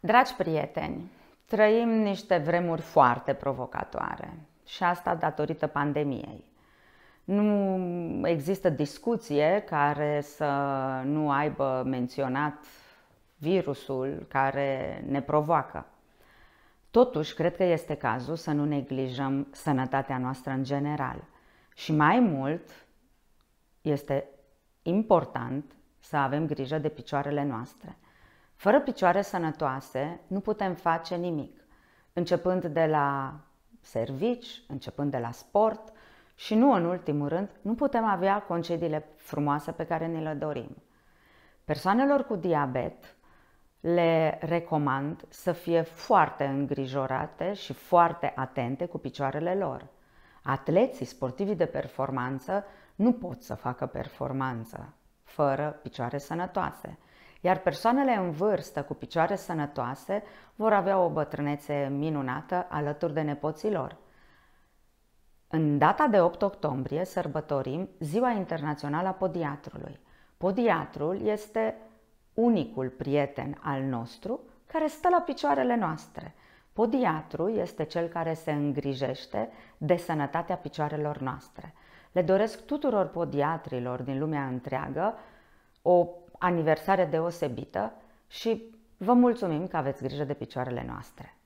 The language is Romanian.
Dragi prieteni, trăim niște vremuri foarte provocatoare și asta datorită pandemiei. Nu există discuție care să nu aibă menționat virusul care ne provoacă. Totuși, cred că este cazul să nu neglijăm sănătatea noastră în general. Și mai mult, este important să avem grijă de picioarele noastre. Fără picioare sănătoase nu putem face nimic, începând de la servici, începând de la sport și nu în ultimul rând, nu putem avea concediile frumoase pe care ni le dorim. Persoanelor cu diabet le recomand să fie foarte îngrijorate și foarte atente cu picioarele lor. Atleții, sportivii de performanță nu pot să facă performanță fără picioare sănătoase iar persoanele în vârstă cu picioare sănătoase vor avea o bătrânețe minunată alături de nepoții lor. În data de 8 octombrie sărbătorim Ziua Internațională a Podiatrului. Podiatrul este unicul prieten al nostru care stă la picioarele noastre. Podiatrul este cel care se îngrijește de sănătatea picioarelor noastre. Le doresc tuturor podiatrilor din lumea întreagă o aniversare deosebită și vă mulțumim că aveți grijă de picioarele noastre.